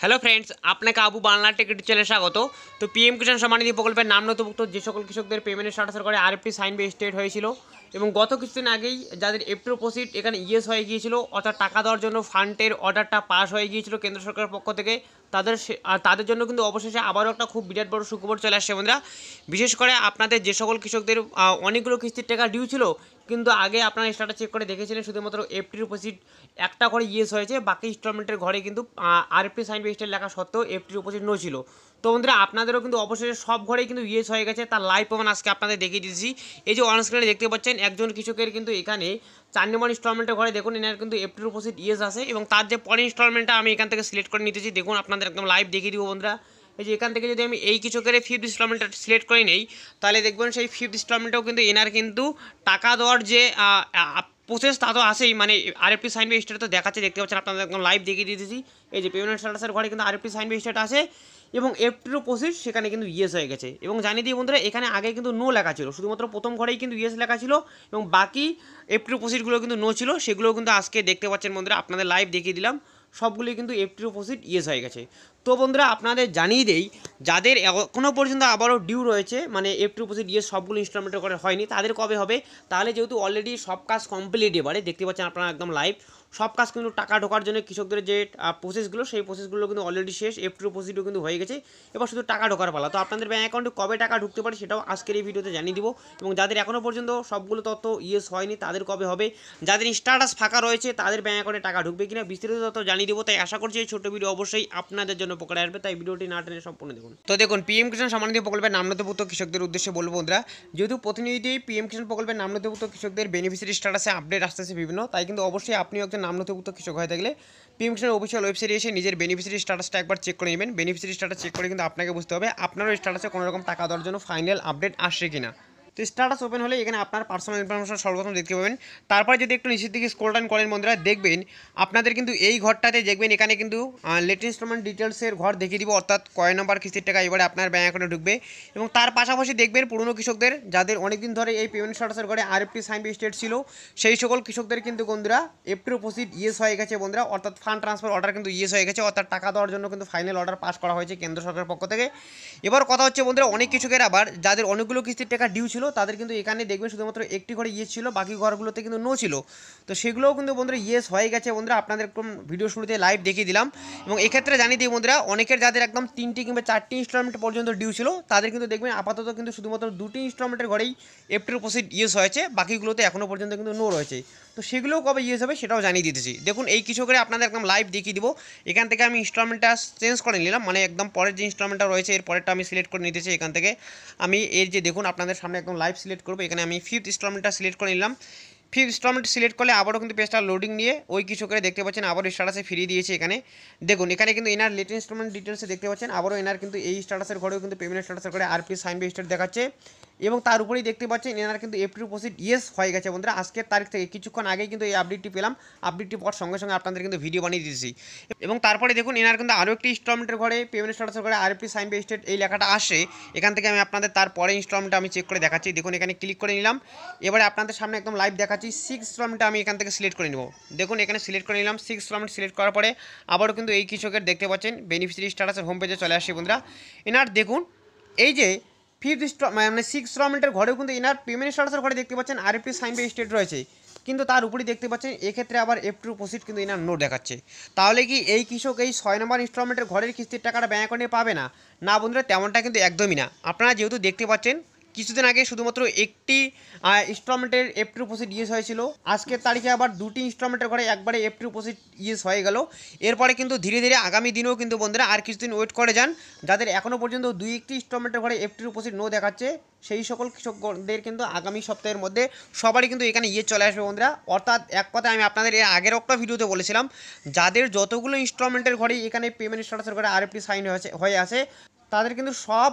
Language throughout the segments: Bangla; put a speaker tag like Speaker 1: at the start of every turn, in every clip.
Speaker 1: হ্যালো ফ্রেন্ডস আপনাকে আবু বাংলা টিকিট চ্যানেলে স্বাগত তো পিএম কিষাণ সম্মানিধি প্রকল্পের নাম নথিভুক্ত যে সকল কৃষকদের পেমেন্টের স্টাটাসের করে আরএফটি সাইন বে স্টেট হয়েছিল এবং গত কিছুদিন আগেই যাদের এপ্রোপোসিট এখানে ইয়েস হয়ে গিয়েছিল অর্থাৎ টাকা দেওয়ার জন্য ফান্ডের অর্ডারটা পাস হয়ে গিয়েছিল কেন্দ্র সরকারের পক্ষ থেকে তাদের তাদের জন্য কিন্তু অবশেষে আবারও একটা খুব বিরাট বড় সুখবর চলে আসছে বন্ধুরা বিশেষ করে আপনাদের যে সকল কৃষকদের অনেকগুলো কিস্তির টাকা ডিউ ছিল কিন্তু আগে আপনারা স্টাটা চেক করে দেখেছিলেন শুধুমাত্র এফটির উপস্থিত একটা করে ইয়েস হয়েছে বাকি ইনস্টলমেন্টের ঘরে কিন্তু আরএফটি সাইন বেস্টের লেখা সত্ত্বেও এফটির উপস্থিত নো ছিল তো বন্ধুরা আপনাদেরও কিন্তু অবশেষে সব ঘরেই কিন্তু ইয়েস হয়ে গেছে তার লাইভ প্রমাণ আজকে আপনাদের দেখিয়ে দিচ্ছি এই যে অনস্ক্রিনে দেখতে পাচ্ছেন একজন কৃষকের কিন্তু এখানে চার নম্বর ইনস্টলমেন্টের ঘরে দেখুন এনার কিন্তু এপ্রিল উপস্থিত ইয়েস আছে এবং তার যে পরের ইনস্টলমেন্টটা আমি এখান থেকে সিলেক্ট করে নিতেছি দেখুন আপনাদের একদম লাইভ দেখিয়ে দিব বন্ধুরা এই যে এখান থেকে যদি আমি এই কৃষকের ফিফথ ইনস্টলমেন্টটা সিলেক্ট করে নেই তাহলে দেখবেন সেই ফিফথ ইনস্টলমেন্টেও কিন্তু এনার কিন্তু টাকা দেওয়ার যে প্রসেস তা তো আসেই মানে আরএফটি সাইন বা স্টেট তো দেখাচ্ছে দেখতে পাচ্ছেন আপনাদের একদম লাইভ দেখিয়ে দিয়েছি এই যে পেমেন্ট স্ট্যাটাসের ঘরে কিন্তু পি সাইন বা স্টেট আছে এবং এফটিরও প্রসেস সেখানে কিন্তু ইয়েস হয়ে গেছে এবং জানিয়ে দিই বন্ধুরা এখানে আগে কিন্তু নো লেখা ছিল শুধুমাত্র প্রথম ঘরেই কিন্তু ইয়েস লেখা ছিল এবং বাকি এফটিরও প্রসেসগুলো কিন্তু নো ছিল সেগুলোও কিন্তু আজকে দেখতে পাচ্ছেন বন্ধুরা আপনাদের লাইভ দেখিয়ে দিলাম সবগুলি কিন্তু এফটিরও প্রসিড ইয়েস হয়ে গেছে তো বন্ধুরা আপনাদের জানিয়ে দেই যাদের এখনও পর্যন্ত আবারও ডিউ রয়েছে মানে এফ টু পসি ডিএস সবগুলো ইনস্টলমেন্টের করে হয়নি তাদের কবে হবে তাহলে যেহেতু অলরেডি সব কাজ কমপ্লিট এবারে দেখতে পাচ্ছেন আপনারা একদম লাইভ সব কাজ কিন্তু টাকা ঢোকার জন্য কৃষকদের যে প্রসেসগুলো সেই প্রসেসগুলো কিন্তু অলরেডি শেষ এফ টু প্রসিডিও কিন্তু হয়ে গেছে এবার শুধু টাকা ঢোকার পালা তো আপনাদের ব্যাঙ্ক অ্যাকাউন্টে কবে টাকা ঢুকতে পারে সেটাও আজকের এই ভিডিওতে জানিয়ে দিব এবং যাদের এখনও পর্যন্ত সবগুলো তথ্য ইয়েস হয়নি তাদের কবে হবে যাদের স্ট্যাটাস ফাঁকা রয়েছে তাদের ব্যাঙ্ক অ্যাকাউন্টে টাকা ঢুকবে কিনা বিস্তারিত তথ্য জানিয়ে দিব তাই আশা করছি এই ছোটো ভিডিও অবশ্যই আপনাদের জন্য প্রকারে আসবে তাই ভিডিওটি না টেনে সম্পূর্ণ দেখুন তো দেখুন পিএম কিষাণ সম্মানিধি প্রকল্পের নামনথিভুক্ত কৃষকদের উদ্দেশ্যে বলবো বন্ধুরা যেহেতু প্রতিনিধি পিএম কিষাণ প্রকল্পের নামনথিভুক্ত কৃষকদের বেনিফিসিয়ারি স্ট্যাটাসে আপডেট আসতেছে বিভিন্ন তাই কিন্তু অবশ্যই আপনি একজন নামনথিভুক্ত কৃষক হয়ে থাকলে পিএম কিষাণ অফিসিয়াল ওয়েবসাইটে এসে নিজের বেনিফিসিয়ারি স্ট্যাটাসটা একবার চেক করে নেবেন বেনিফিসিয়ারি স্ট্যাটাস চেক করে কিন্তু আপনাকে বুঝতে হবে আপনার ওই স্ট্যাটাসে কোনো রকম টাকা দেওয়ার জন্য ফাইনাল আপডেট আসছে কিনা তো স্ট্যাটাস ওপেন হলে এখানে আপনার পার্সোনাল ইনফরমেশন সর্বপ্রথম দেখতে পাবেন তারপরে যদি একটু নিচের দিকে স্কোল ডাউন করেন বন্ধুরা দেখবেন আপনাদের কিন্তু এই ঘরটাতে দেখবেন এখানে কিন্তু লেট ইনস্টলমেন্ট ডিটেলসের ঘর দেখিয়ে দিব অর্থাৎ কয় নম্বর কিস্তির টাকা এবারে আপনার ব্যাঙ্ক অ্যাকাউন্টে ঢুকবে এবং তার পাশাপাশি দেখবেন পুরনো কৃষকদের যাদের অনেকদিন ধরে এই পেমেন্ট স্ট্যাটাসের ঘরে আরএফটি সাইন স্টেট ছিল সেই সকল কৃষকদের কিন্তু বন্ধুরা এফটি অপোজিট ইয়েস হয়ে গেছে বন্ধুরা অর্থাৎ ফান্ড ট্রান্সফার অর্ডার কিন্তু ইয়েস হয়ে গেছে অর্থাৎ টাকা দেওয়ার জন্য কিন্তু ফাইনাল অর্ডার পাস করা হয়েছে কেন্দ্র সরকারের পক্ষ থেকে এবার কথা হচ্ছে বন্ধুরা অনেক কৃষকের আবার যাদের অনেকগুলো কিস্তির টাকা ডিউ ছিল তাদের কিন্তু এখানে দেখবেন শুধুমাত্র একটি ঘরে ইয়েস ছিল বাকি ঘরগুলোতে কিন্তু নো ছিল তো সেগুলোও কিন্তু বন্ধুরা ইয়েস হয়ে গেছে বন্ধুরা আপনাদের ভিডিও শুরুতে লাইভ দেখিয়ে দিলাম এবং এক্ষেত্রে জানিয়ে দিই বন্ধুরা অনেকের যাদের একদম তিনটি কিংবা চারটি ইনস্টলমেন্ট পর্যন্ত ডিউ ছিল তাদের কিন্তু দেখবেন আপাতত কিন্তু শুধুমাত্র দুটি ইনস্টলমেন্টের ঘরেই এপ্রিল উপস্থিত ইয়েস হয়েছে বাকিগুলোতে এখনও পর্যন্ত কিন্তু নো রয়েছে তো সেগুলোও কবে ইয়েস হবে সেটাও জানিয়ে দিতেছি দেখুন এই কিছু করে আপনাদের একদম লাইভ দেখিয়ে দিব এখান থেকে আমি ইনস্টলমেন্টটা চেঞ্জ করে নিলাম মানে একদম পরের যে ইনস্টলমেন্টটা রয়েছে এর পরেরটা আমি সিলেক্ট করে নিতেছি এখান থেকে আমি এর যে দেখুন আপনাদের সামনে একদম লাইভ সিলেক্ট করবো এখানে আমি ফিফথ ইনস্টলমেন্টটা সিলেক্ট করে নিলাম ফিফথ ইনস্টলমেন্ট সিলেক্ট করলে আবারও কিন্তু পেজটা লোডিং নিয়ে ওই কিছু কৃষকেরা দেখতে পাচ্ছেন আবারও স্ট্যাটাসে ফিরিয়ে দিয়েছে এখানে দেখুন এখানে কিন্তু এনার লেট ইনস্টলমেন্ট ডিটেলসে দেখতে পাচ্ছেন আবারও এনার কিন্তু এই স্টাটাসের ঘরেও কিন্তু পেমেন্ট স্ট্যাটাসের ঘরে আর আরপি সাইন বেস্টেট দেখাচ্ছে এবং তার উপরেই দেখতে পাচ্ছেন এনার কিন্তু এফ টু পোসিট ইয়েস হয়ে গেছে বন্ধুরা আজকের তারিখ থেকে কিছুক্ষণ আগেই কিন্তু এই আপডেটটি পেলাম আপডেটটি পর সঙ্গে সঙ্গে আপনাদের কিন্তু ভিডিও বানিয়ে দিয়েছি এবং তারপরে দেখুন এনার কিন্তু আরও একটি ইনস্টলমেন্টের ঘরে পেমেন্ট স্টার্টসের ঘরে আর একটি সাইন স্টেট এই লেখাটা আসে এখান থেকে আমি আপনাদের তারপরে ইনস্টলমেন্টটা আমি চেক করে দেখাচ্ছি দেখুন এখানে ক্লিক করে নিলাম এবারে আপনাদের সামনে একদম লাইভ দেখাচ্ছি সিক্স ইনস্টলমেন্টটা আমি এখান থেকে সিলেক্ট করে নেব দেখুন এখানে সিলেক্ট করে নিলাম সিক্স ইনস্টলমেন্ট সিলেক্ট করার পরে আবারও কিন্তু এই কৃষকের দেখতে পাচ্ছেন বেনিফিশিয়ারি স্টার্টাসের হোম পেজে চলে আসে বন্ধুরা এনার দেখুন এই যে ফিফথ মানে সিক্স স্টলমেন্টের ঘরেও কিন্তু এনার পেমেন্ট স্ট্যাটাসের ঘরে দেখতে পাচ্ছেন আরেকটি সাইন বাই স্টেট রয়েছে কিন্তু তার উপরে দেখতে পাচ্ছেন এক্ষেত্রে আবার এফ টু প্রসিট কিন্তু এনার নো দেখাচ্ছে তাহলে কি এই কৃষক এই ছয় নম্বর ইনস্টলমেন্টের ঘরের কিস্তির টাকাটা ব্যাঙ্ক অ্যাকাউন্টে পাবে না না বন্ধুরা তেমনটা কিন্তু একদমই না আপনারা যেহেতু দেখতে পাচ্ছেন কিছুদিন আগে শুধুমাত্র একটি ইনস্টলমেন্টের এফটি উপসিট ইয়েস হয়েছিল আজকের তারিখে আবার দুটি ইনস্টলমেন্টের ঘরে একবারে এফটি উপসিট ইয়েস হয়ে গেল এরপরে কিন্তু ধীরে ধীরে আগামী দিনেও কিন্তু বন্ধুরা আর কিছুদিন ওয়েট করে যান যাদের এখনও পর্যন্ত দুই একটি ইনস্টলমেন্টের ঘরে এফটির উপসিট নো দেখাচ্ছে সেই সকল কৃষকদের কিন্তু আগামী সপ্তাহের মধ্যে সবারই কিন্তু এখানে ইয়ে চলে আসবে বন্ধুরা অর্থাৎ এক কথা আমি আপনাদের এর আগের একটা ভিডিওতে বলেছিলাম যাদের যতগুলো ইনস্টলমেন্টের ঘরে এখানে পেমেন্ট স্টার্টাসের ঘরে আরএফটি সাইন হয়েছে হয়ে আছে তাদের কিন্তু সব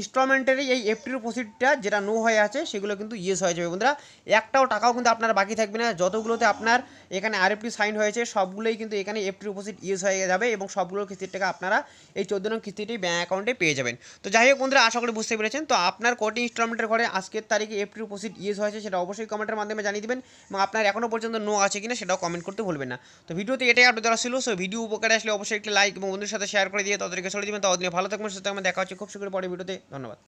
Speaker 1: ইনস্টলমেন্টেরই এই এফটির প্রসিডটা যেটা নো হয়ে আছে সেগুলো কিন্তু ইয়েস হয়ে যাবে বন্ধুরা একটাও টাকাও কিন্তু আপনার বাকি থাকবে না যতগুলোতে আপনার এখানে এফটি সাইন হয়েছে সবগুলোই কিন্তু এখানে এফটির প্রসিড ইয়েস হয়ে যাবে এবং সবগুলোর কিস্তির টাকা আপনারা এই চোদ্দ নং কিস্তিটি ব্যাঙ্ক অ্যাকাউন্টে পেয়ে যাবেন তো যাই হোক বন্ধুরা আশা করি বুঝতে পেরেছেন তো আপনার কটি ইনস্টলমেন্টের ঘরে আজকের তারিখে এফটি প্রসিড ইয়েস হয়েছে সেটা অবশ্যই কমেন্টের মাধ্যমে জানিয়ে দেবেন এবং আপনার এখনও পর্যন্ত নো আছে কিনা সেটাও কমেন্ট করতে ভুলবেন না তো ভিডিওতে এটাই আপডেট দেওয়া ছিল সো ভিডিও উপকারে আসলে অবশ্যই একটি লাইক এবং বন্ধুর সাথে শেয়ার করে দিয়ে তাদেরকে চলে দেবেন তাদের ভালো থাকবেন সঙ্গে দেখা হচ্ছে খুব শীঘ্রই পরের ভিডিওতে ধন্যবাদ